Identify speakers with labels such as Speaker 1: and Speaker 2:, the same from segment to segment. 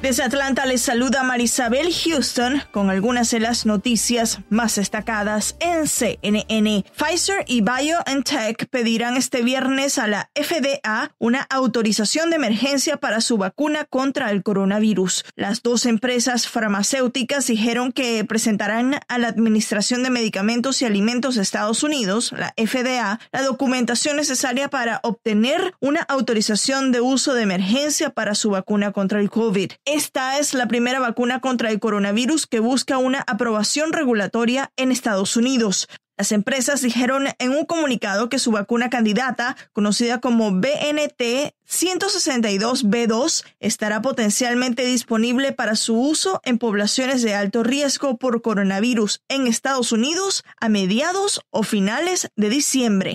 Speaker 1: Desde Atlanta les saluda Marisabel Houston con algunas de las noticias más destacadas en CNN. Pfizer y BioNTech pedirán este viernes a la FDA una autorización de emergencia para su vacuna contra el coronavirus. Las dos empresas farmacéuticas dijeron que presentarán a la Administración de Medicamentos y Alimentos de Estados Unidos, la FDA, la documentación necesaria para obtener una autorización de uso de emergencia para su vacuna contra el COVID. Esta es la primera vacuna contra el coronavirus que busca una aprobación regulatoria en Estados Unidos. Las empresas dijeron en un comunicado que su vacuna candidata, conocida como BNT 162B2, estará potencialmente disponible para su uso en poblaciones de alto riesgo por coronavirus en Estados Unidos a mediados o finales de diciembre.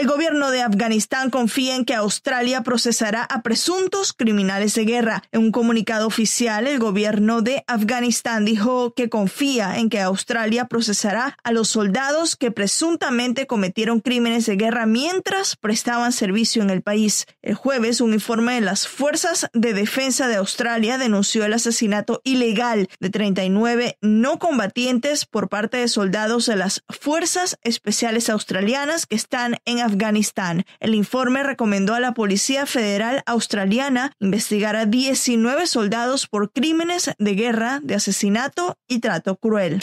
Speaker 1: El gobierno de Afganistán confía en que Australia procesará a presuntos criminales de guerra. En un comunicado oficial, el gobierno de Afganistán dijo que confía en que Australia procesará a los soldados que presuntamente cometieron crímenes de guerra mientras prestaban servicio en el país. El jueves, un informe de las Fuerzas de Defensa de Australia denunció el asesinato ilegal de 39 no combatientes por parte de soldados de las Fuerzas Especiales Australianas que están en Afganistán Afganistán. El informe recomendó a la Policía Federal Australiana investigar a 19 soldados por crímenes de guerra, de asesinato y trato cruel.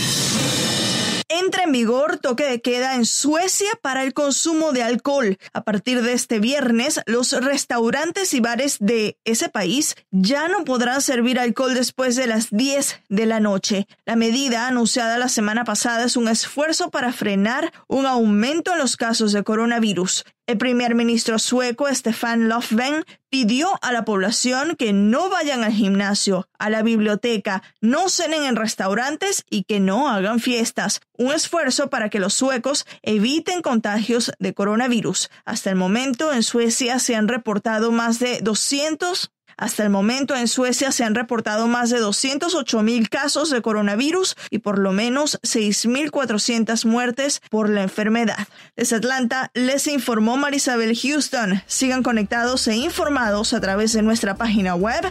Speaker 1: Entra en vigor toque de queda en Suecia para el consumo de alcohol. A partir de este viernes, los restaurantes y bares de ese país ya no podrán servir alcohol después de las 10 de la noche. La medida anunciada la semana pasada es un esfuerzo para frenar un aumento en los casos de coronavirus. El primer ministro sueco Stefan Löfven pidió a la población que no vayan al gimnasio, a la biblioteca, no cenen en restaurantes y que no hagan fiestas, un esfuerzo para que los suecos eviten contagios de coronavirus. Hasta el momento en Suecia se han reportado más de 200 hasta el momento en Suecia se han reportado más de 208 mil casos de coronavirus y por lo menos 6.400 muertes por la enfermedad. Desde Atlanta les informó Marisabel Houston. Sigan conectados e informados a través de nuestra página web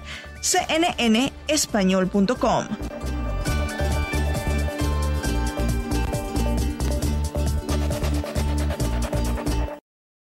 Speaker 1: cnnespañol.com.